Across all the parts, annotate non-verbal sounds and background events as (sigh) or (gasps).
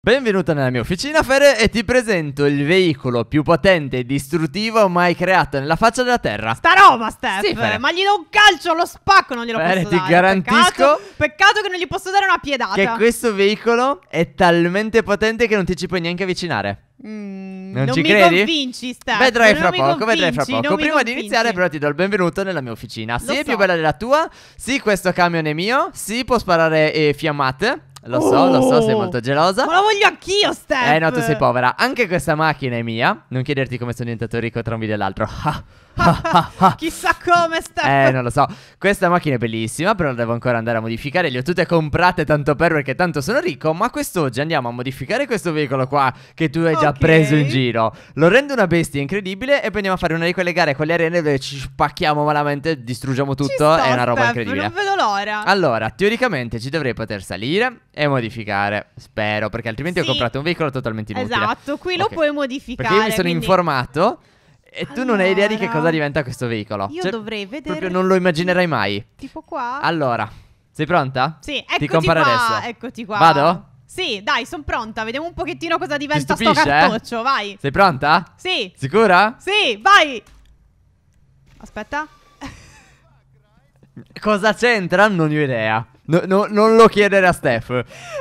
Benvenuta nella mia officina Fere e ti presento il veicolo più potente e distruttivo mai creato nella faccia della terra Sta roba Steph, sì, ma gli do un calcio, lo spacco, non glielo Fere, posso ti dare garantisco peccato, peccato, che non gli posso dare una piedata Che questo veicolo è talmente potente che non ti ci puoi neanche avvicinare mm, non, non ci mi credi? convinci Steph Vedrai fra poco, convinci, vedrai fra poco Prima di iniziare però ti do il benvenuto nella mia officina Sì, lo è so. più bella della tua Sì, questo camion è mio Sì, può sparare eh, fiammate lo so, oh! lo so, sei oh. molto gelosa. Ma lo voglio anch'io, Steph! Eh no, tu sei povera. Anche questa macchina è mia. Non chiederti come sono diventato ricco tra un video e l'altro. (laughs) Ah, ah, ah. (laughs) Chissà come sta. Eh, non lo so. Questa macchina è bellissima, però la devo ancora andare a modificare. Le ho tutte comprate tanto per perché tanto sono ricco. Ma quest'oggi andiamo a modificare questo veicolo qua che tu hai okay. già preso in giro. Lo rendo una bestia incredibile e poi andiamo a fare una di quelle gare con le arene dove ci spacchiamo malamente, distruggiamo tutto. Sto, è una roba Steph, incredibile. Non vedo l'ora. Allora, teoricamente ci dovrei poter salire e modificare. Spero, perché altrimenti sì. ho comprato un veicolo totalmente inutile. Esatto, qui okay. lo puoi modificare. Perché io mi sono quindi... informato. E allora, tu non hai idea di che cosa diventa questo veicolo. Io cioè, dovrei vedere. Proprio non lo immaginerai mai. Tipo qua. Allora, sei pronta? Sì, eccoti Ti compare qua, adesso. Eccoti qua. Vado? Sì, dai, sono pronta. Vediamo un pochettino cosa diventa stupisce, sto eh? cartoccio. Eh? Vai. Sei pronta? Sì. Sicura? Sì, vai. Aspetta. (laughs) Cosa c'entra? Non ho idea. No, no, non lo chiedere a Steph.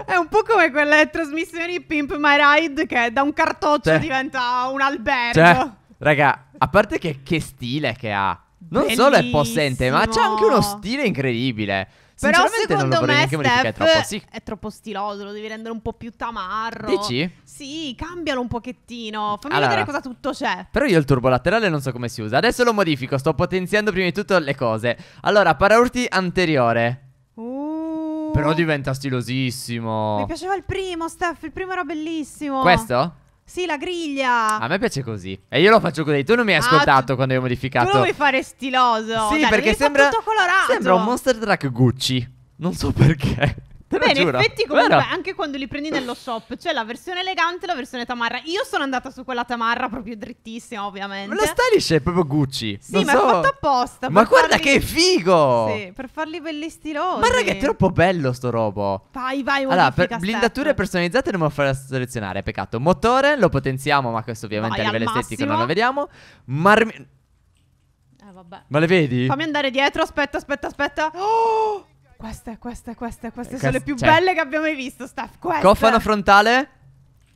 È un po' come quelle trasmissioni Pimp My Ride che da un cartoccio C'è. Cioè. diventa un albergo. C'è. Cioè. Raga, a parte che, che stile che ha. Non Bellissimo. solo è possente, ma c'è anche uno stile incredibile. Però secondo me Steph troppo. Sì. è troppo stiloso, lo devi rendere un po' più tamarro. Dici? Sì, cambialo un pochettino, fammi allora, vedere cosa tutto c'è. Però io il turbo laterale non so come si usa. Adesso lo modifico, sto potenziando prima di tutto le cose. Allora, paraurti anteriore. Uh, però diventa stilosissimo. Mi piaceva il primo, Steph, il primo era bellissimo. Questo? Sì, la griglia. A me piace così. E io lo faccio così. Tu non mi hai ah, ascoltato ah, quando io ho modificato. Tu lo vuoi fare stiloso. Sì, Dai, perché sembra. Tutto colorato. Sembra un monster truck Gucci. Non so perché. Te Beh, in effetti comunque Vero. anche quando li prendi nello shop c'è cioè la versione elegante e la versione tamarra. Io sono andata su quella tamarra proprio drittissima, ovviamente. Ma lo stylish è proprio Gucci. Sì, non ma so. è fatto apposta. Ma guarda farli... che figo! Sì, per farli belli stilosi. Ma raga, è troppo bello sto robo. Vai, vai, Allora, per blindature personalizzate non me lo farà selezionare, peccato. Motore lo potenziamo, ma questo ovviamente vai, a livello estetico non lo vediamo. Marmi... Eh, vabbè. Ma le vedi? Fammi andare dietro, aspetta, aspetta, aspetta. Oh! Questa, questa, questa, queste eh, sono le più cioè, belle che abbiamo mai visto, Staff. Queste. Cofano frontale.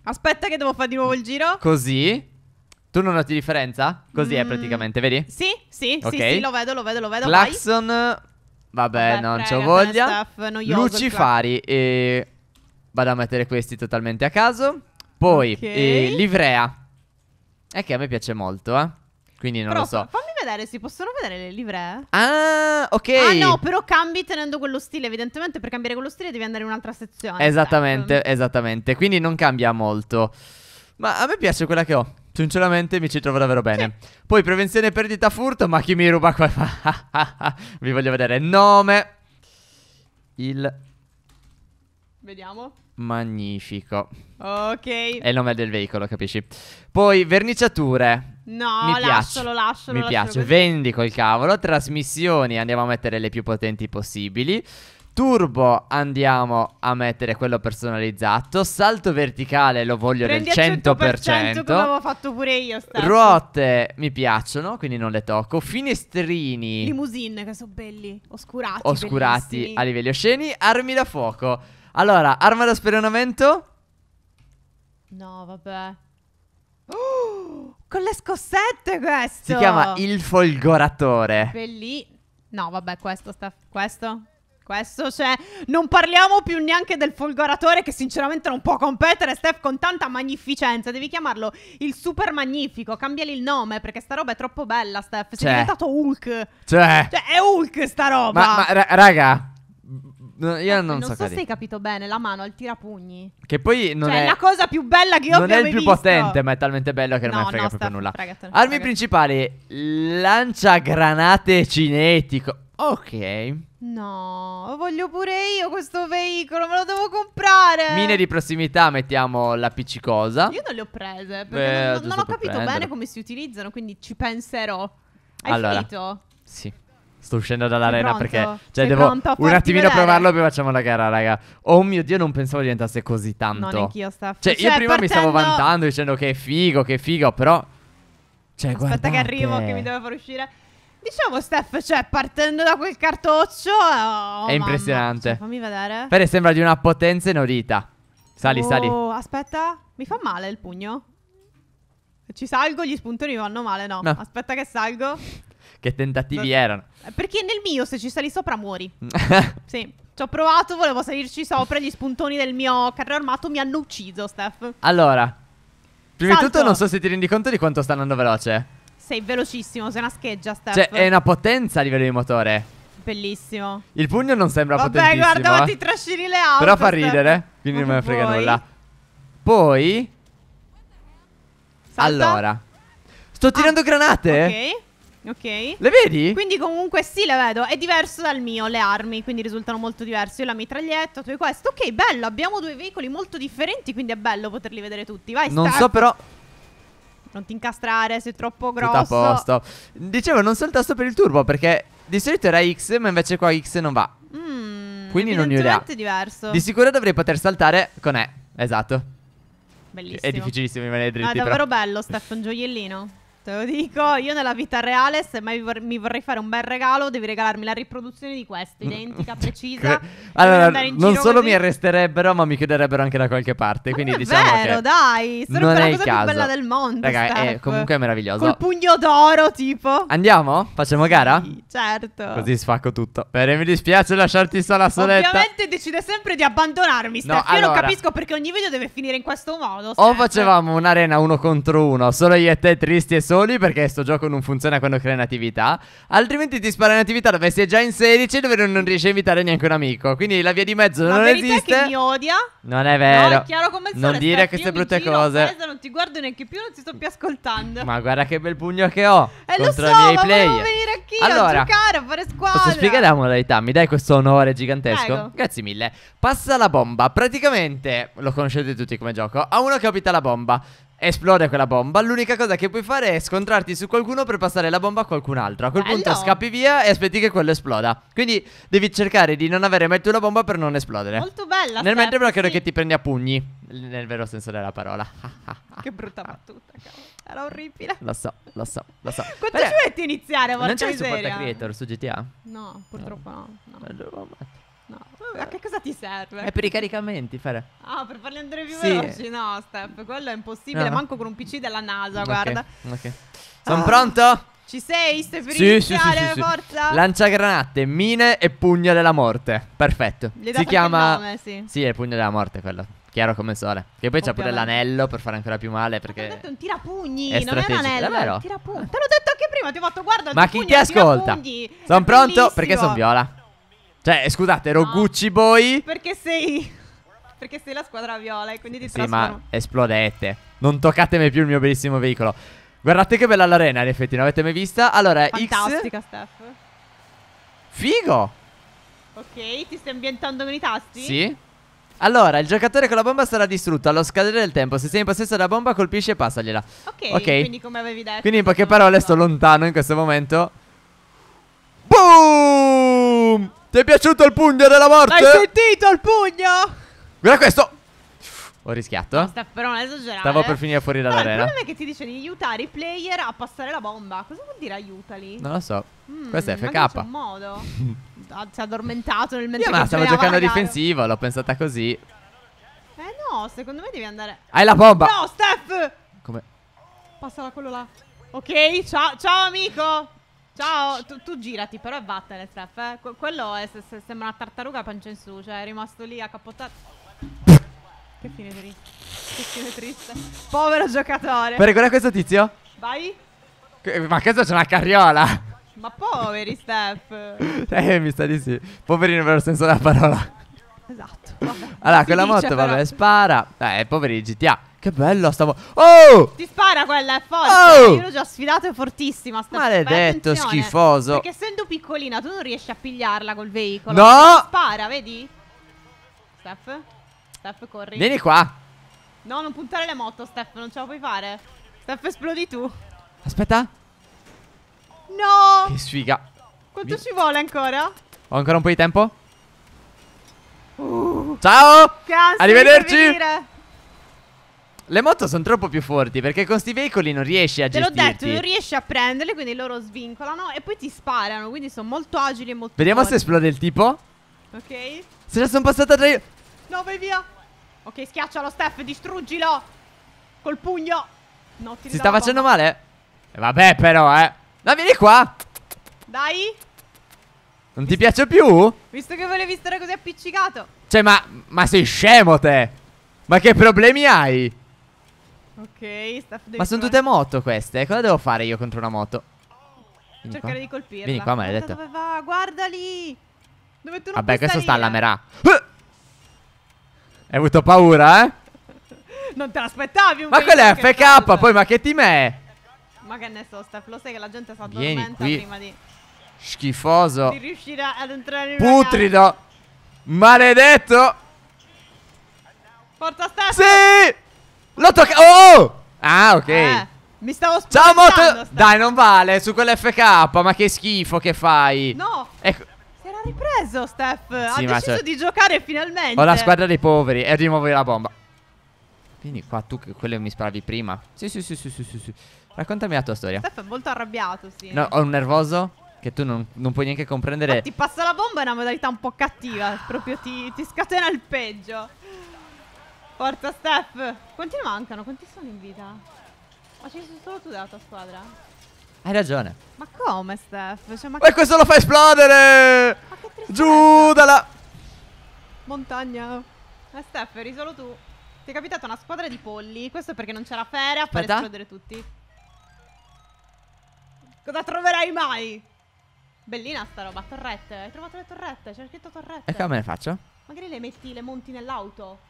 Aspetta che devo fare di nuovo il giro. Così. Tu non noti differenza? Così mm. è praticamente, vedi? Sì, sì, okay. sì, sì, lo vedo, lo vedo, lo vedo. Claxon. Vai. Vabbè, Beh, non c'ho voglia. Lucifari. E... Vado a mettere questi totalmente a caso. Poi, okay. e... livrea. È che a me piace molto, eh. Quindi non Però, lo so. Fammi Valerio, si possono vedere le livree? Ah, ok. Ah no, però cambi tenendo quello stile, evidentemente per cambiare quello stile devi andare in un'altra sezione. Cioè, esattamente, certo. esattamente. Quindi non cambia molto. Ma a me piace quella che ho. Sinceramente mi ci trovo davvero bene. Sì. Poi prevenzione perdita furto, ma chi mi ruba qua (laughs) Vi voglio vedere nome il Vediamo. Magnifico. Ok. È il nome del veicolo, capisci? Poi verniciature. No, mi lascialo, piace. lascialo. Mi piace. Così. Vendico il cavolo. Trasmissioni andiamo a mettere le più potenti possibili. Turbo andiamo a mettere quello personalizzato Salto verticale lo voglio Prendi nel 100%, 100% come avevo fatto pure io stesso. Ruote mi piacciono quindi non le tocco Finestrini Limousine che sono belli Oscurati Oscurati bellissimi. a livelli osceni Armi da fuoco Allora arma da speronamento No vabbè (gasps) Oh, con le scossette questo. Si chiama Il Folgoratore. Belli. No, vabbè, questo sta... Questo? Questo, cioè, non parliamo più neanche del folgoratore che sinceramente non può competere, Steph, con tanta magnificenza. Devi chiamarlo il super magnifico, cambiali il nome perché sta roba è troppo bella, Steph. Sei cioè. diventato Hulk. Cioè. Cioè, è Hulk sta roba. Ma, ma raga, No, io ecco, non, non so, so se hai capito bene la mano al tirapugni. Che poi non cioè, è la cosa più bella che ho non abbia visto. Non è il più visto. potente, ma è talmente bello che non no, me frega no, proprio nulla. Fregatene, Armi fregatene. principali: granate cinetico. Ok. No, lo voglio pure io questo veicolo, me lo devo comprare. Mine di prossimità, mettiamo la piccicosa. Io non le ho prese, perché Beh, non, non ho capito prendere. bene come si utilizzano, quindi ci penserò. Hai allora, finito? Sì. Sto uscendo dall'arena perché cioè, devo un attimino vedere. provarlo e poi facciamo la gara, raga. Oh mio Dio, non pensavo diventasse così tanto. No, anch'io, Steph. Cioè, cioè, io prima partendo... mi stavo vantando dicendo che è figo, che è figo, però... Cioè, Aspetta guardate. che arrivo, che mi devo far uscire. Diciamo, Steph, cioè, partendo da quel cartoccio... Eh, oh, è impressionante. Cioè, fammi vedere. Però sembra di una potenza inaudita. Sali, oh, sali. Aspetta, mi fa male il pugno? Ci salgo, gli spuntoni vanno male, no. no. Aspetta che salgo che tentativi no. erano. Perché nel mio, se ci sali sopra, muori. Mm. (laughs) sì. Ci ho provato, volevo salirci sopra. Gli spuntoni del mio carro armato mi hanno ucciso, Steph. Allora, prima Salto. di tutto, non so se ti rendi conto di quanto sta andando veloce. Sei velocissimo, sei una scheggia, Steph. Cioè, è una potenza a livello di motore. Bellissimo. Il pugno non sembra Vabbè, potentissimo. Vabbè, guarda, ma eh. ti trascini le auto. Però fa ridere, Steph. quindi non me ne frega nulla. Poi. Salta. Allora. Sto tirando ah, granate. Ok. Ok. Le vedi? Quindi comunque sì, le vedo. È diverso dal mio, le armi, quindi risultano molto diverse. Io la mitraglietta, tu hai questo. Ok, bello, abbiamo due veicoli molto differenti, quindi è bello poterli vedere tutti. Vai, Non start. so però... Non ti incastrare, sei troppo grosso. Tutto a posto. Dicevo, non so il tasto per il turbo, perché di solito era X, ma invece qua X non va. Mm, quindi non ne ho idea. È diverso. Di sicuro dovrei poter saltare con E. Esatto. Bellissimo. È difficilissimo rimanere dritti. Ma è davvero però. bello, Stefan, gioiellino. Te lo dico, io nella vita reale, se mai vor- mi vorrei fare un bel regalo, devi regalarmi la riproduzione di questa, identica, (laughs) precisa. Cre- allora, non solo così. mi arresterebbero, ma mi chiuderebbero anche da qualche parte. Quindi eh, diciamo vero, che dai, sarebbe non la cosa più bella del mondo. Raga, è comunque è meraviglioso. Col pugno d'oro, tipo. Andiamo? Facciamo gara? Sì, certo. Così sfacco tutto. Bene, mi dispiace lasciarti in sala soletta. Ovviamente decide sempre di abbandonarmi, Steph. No, io allora... lo capisco perché ogni video deve finire in questo modo. Steph. O facevamo un'arena uno contro uno, solo io e te tristi e soli perché sto gioco non funziona quando crea un'attività. Altrimenti ti spara un'attività dove sei già in 16 dove non riesci a invitare neanche un amico. Quindi la via di mezzo la non esiste. È che mi odia. Non è vero. No, è chiaro come non sole, dire queste brutte giro, cose. Non ti guardo neanche più, non ti sto più ascoltando. Ma guarda che bel pugno che ho. E eh, lo so, i miei ma player. venire anch'io allora, a giocare, a fare squadra. Posso spiegare la modalità? Mi dai questo onore gigantesco? Prego. Grazie mille. Passa la bomba. Praticamente lo conoscete tutti come gioco. A uno capita la bomba esplode quella bomba. L'unica cosa che puoi fare è scontrarti su qualcuno per passare la bomba a qualcun altro. A quel Bello. punto scappi via e aspetti che quello esploda. Quindi devi cercare di non avere mai tu la bomba per non esplodere. Molto bella. Nel mentre però credo sì. che ti prendi a pugni. Nel vero senso della parola. (laughs) che brutta battuta, cavolo. Era orribile. Lo so, lo so, lo so. Quanto Beh, ci metti a iniziare? Non c'è il support creator su GTA? No, purtroppo no. no. no. No. A che cosa ti serve? È per i caricamenti, Fare. Ah, per farli andare più sì. veloci? No, Steph, quello è impossibile. No. Manco con un PC della NASA, okay. guarda. Ok. Sono ah. pronto? Ci sei, Steph? Sì, iniziale, sì, sì, sì, Lancia granate, mine e pugna della morte. Perfetto. si chiama... Nome, sì. sì, è pugno della morte quello. Chiaro come sole. Che poi c'ha pure l'anello per fare ancora più male. Perché. Ma ti ho detto un tirapugni. È non è un anello. Davvero? Tirapugni. Te l'ho detto anche prima. Ti ho fatto guarda. Ma chi ti ascolta? Sono pronto perché sono viola. Cioè, eh, scusate, ero no. Gucci Boy. Perché sei. Perché sei la squadra viola e quindi ti sì, trasformo. ma esplodete. Non toccatemi più il mio bellissimo veicolo. Guardate che bella l'arena, in effetti, non avete mai vista? Allora, Fantastica, X... Steph. Figo! Ok, ti stai ambientando con i tasti? Sì. Allora, il giocatore con la bomba sarà distrutto allo scadere del tempo. Se sei in possesso della bomba, colpisci e passagliela. Ok, okay. quindi come avevi detto. Quindi in poche parole sto lontano in questo momento. Boom! Ti è piaciuto il pugno della morte? Hai sentito il pugno? Guarda questo Ho rischiato Sta però non esagerare Stavo per finire fuori dall'arena Ma il problema è che ti dice di aiutare i player a passare la bomba Cosa vuol dire aiutali? Non lo so mm, Questo è FK In un modo (laughs) ah, Si è addormentato nel mentre Io ma stavo giocando difensivo L'ho pensata così Eh no Secondo me devi andare Hai la bomba No Steph Come? Passala quello là Ok Ciao, ciao amico Ciao, tu, tu, girati, però e vattene, Steph. Eh. Que quello è, se, se sembra una tartaruga pancia in su, cioè è rimasto lì a cappottare. che fine triste. Che fine triste. Povero giocatore. Per ricordare questo tizio? Vai. Ma questo c'è una carriola. Ma poveri, Steph. (laughs) eh, mi sta di sì. Poverino nel senso della parola. Esatto. Vabbè. Allora, quella moto, vabbè, spara. Eh, poveri GTA. Che bella stavo. Oh! Ti spara quella, è forte. Oh! Io l'ho già sfidato, è fortissima. Sta Maledetto, schifoso. Perché essendo piccolina, tu non riesci a pigliarla col veicolo. No! spara, vedi? Steph? Steph, corri. Vieni qua. No, non puntare le moto, Steph, non ce la puoi fare. Steph, esplodi tu. Aspetta. No! Che sfiga. Quanto Mi... ci vuole ancora? Ho ancora un po' di tempo? Uh. Ciao! ansia Arrivederci! Le moto sono troppo più forti perché con sti veicoli non riesci a gestire. Te l'ho detto, non riesci a prenderle, quindi loro svincolano e poi ti sparano, quindi sono molto agili e molto Vediamo forti. se esplode il tipo. Ok. Se la sono passata tra io. No, vai via. Ok, schiaccialo Steph, distruggilo. Col pugno. No, ti Si sta facendo male? Eh, vabbè, però, eh. No, vieni qua. Dai. Non ti piace più? Visto che volevi stare così appiccicato. Cioè, ma, ma sei scemo te. Ma che problemi hai? Ok, staff Ma sono tutte moto queste. Eh, cosa devo fare io contro una moto? Vieni Cercare qua. di colpirla. Vieni qua, maledetto. Guarda dove va? Guarda lì. Dove tu non Vabbè, questo sta alla merà. (laughs) Hai avuto paura, eh? (laughs) non te l'aspettavi un Ma quello è FK, cosa. poi ma che team è? Ma che ne so, Steph, lo sai che la gente sa addormenta qui. prima di... Schifoso. Di riuscire ad entrare in Putrido. Maledetto. Forza Steph. Sì! L'ho toccato. Oh, oh! Ah, ok. Eh, mi stavo Ciao, moto. Dai, non vale. Su quell'FK. Ma che schifo che fai. No. Ecco. Si era ripreso, Steph. Sì, ha deciso di giocare finalmente. Ho la squadra dei poveri. E rimuovi la bomba. Vieni qua tu che quello mi sparavi prima. Sì, sì, sì, sì, sì, sì, sì. Raccontami la tua storia. Steph è molto arrabbiato, sì. No, ho un nervoso che tu non, non puoi neanche comprendere. Ma ti passa la bomba è una modalità un po' cattiva. Proprio ti, ti scatena il peggio. Forza Steph! Quanti ne mancano? Quanti sono in vita? Ma ci sei solo tu della tua squadra? Hai ragione. Ma come Steph? Cioè, ma e questo lo fa esplodere! Ma che tristezza. Giù dalla... Montagna. Ma eh, Steph, eri solo tu. Ti è capitata una squadra di polli. Questo è perché non c'era Fere a far esplodere tutti. Cosa troverai mai? Bellina sta roba, torrette. Hai trovato le torrette, C'è cerchietto torrette. E come le faccio? Magari le metti, le monti nell'auto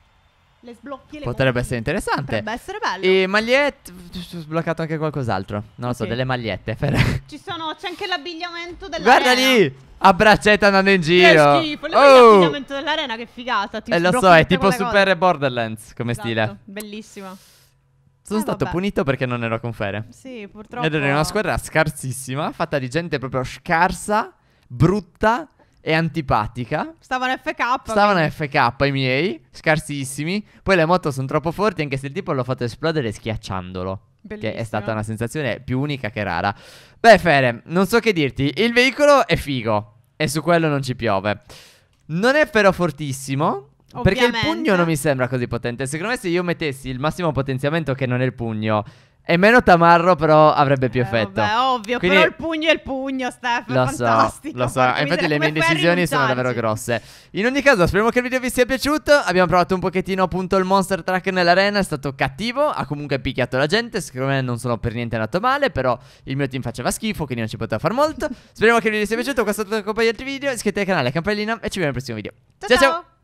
le sblocchi le Potrebbe essere interessante. Potrebbe essere bello. E magliette. Ho sbloccato anche qualcos'altro. Non lo so, delle magliette. Per... Ci sono. C'è anche l'abbigliamento della. Guarda lì! A braccetta andando in giro. Che schifo. Oh. L'abbigliamento dell'arena, che figata. Ti eh, lo so, è tipo super cose. Borderlands come esatto. stile. Bellissimo. Sono eh, stato vabbè. punito perché non ero con Fere. Sì, purtroppo. Ed ero in una squadra scarsissima, fatta di gente proprio scarsa, brutta è antipatica. Stavano FK. Stavano quindi. FK i miei, scarsissimi. Poi le moto sono troppo forti, anche se il tipo l'ho fatto esplodere schiacciandolo. Bellissimo. Che è stata una sensazione più unica che rara. Beh, Fere, non so che dirti. Il veicolo è figo. E su quello non ci piove. Non è però fortissimo. Ovviamente. Perché il pugno non mi sembra così potente. Secondo me, se io mettessi il massimo potenziamento, che non è il pugno e meno tamarro, però avrebbe più eh, effetto. Eh, vabbè, ovvio, Quindi... però il pugno è il pugno, Steph. Lo so, lo so. Infatti, le mie decisioni sono davvero grosse. In ogni caso, speriamo che il video vi sia piaciuto. Abbiamo provato un pochettino, appunto, il monster track nell'arena. È stato cattivo. Ha comunque picchiato la gente. Secondo me non sono per niente andato male. Però il mio team faceva schifo, quindi non ci poteva far molto. (laughs) speriamo che il video vi sia piaciuto. Questo è tutto il compagno altri video. Iscrivetevi al canale, campellina. E ci vediamo al prossimo video. ciao. ciao. ciao. ciao.